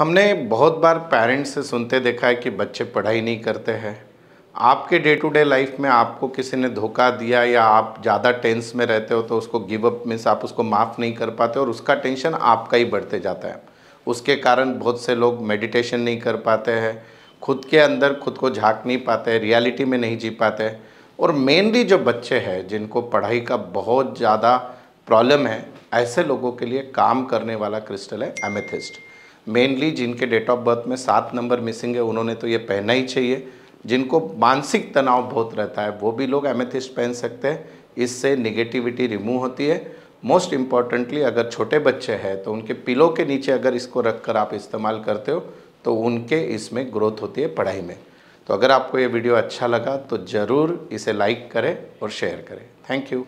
हमने बहुत बार पेरेंट्स से सुनते देखा है कि बच्चे पढ़ाई नहीं करते हैं आपके डे टू डे लाइफ में आपको किसी ने धोखा दिया या आप ज़्यादा टेंस में रहते हो तो उसको गिव अप मीन्स आप उसको माफ़ नहीं कर पाते और उसका टेंशन आपका ही बढ़ते जाता है उसके कारण बहुत से लोग मेडिटेशन नहीं कर पाते हैं खुद के अंदर खुद को झाँक नहीं पाते रियलिटी में नहीं जी पाते और मेनली जो बच्चे हैं जिनको पढ़ाई का बहुत ज़्यादा प्रॉब्लम है ऐसे लोगों के लिए काम करने वाला क्रिस्टल है एमेथिस्ट मेनली जिनके डेट ऑफ बर्थ में सात नंबर मिसिंग है उन्होंने तो ये पहनना ही चाहिए जिनको मानसिक तनाव बहुत रहता है वो भी लोग एमेथिस्ट पहन सकते हैं इससे निगेटिविटी रिमूव होती है मोस्ट इम्पॉर्टेंटली अगर छोटे बच्चे हैं तो उनके पिलो के नीचे अगर इसको रख कर आप इस्तेमाल करते हो तो उनके इसमें ग्रोथ होती है पढ़ाई में तो अगर आपको ये वीडियो अच्छा लगा तो ज़रूर इसे लाइक करें और शेयर करें थैंक यू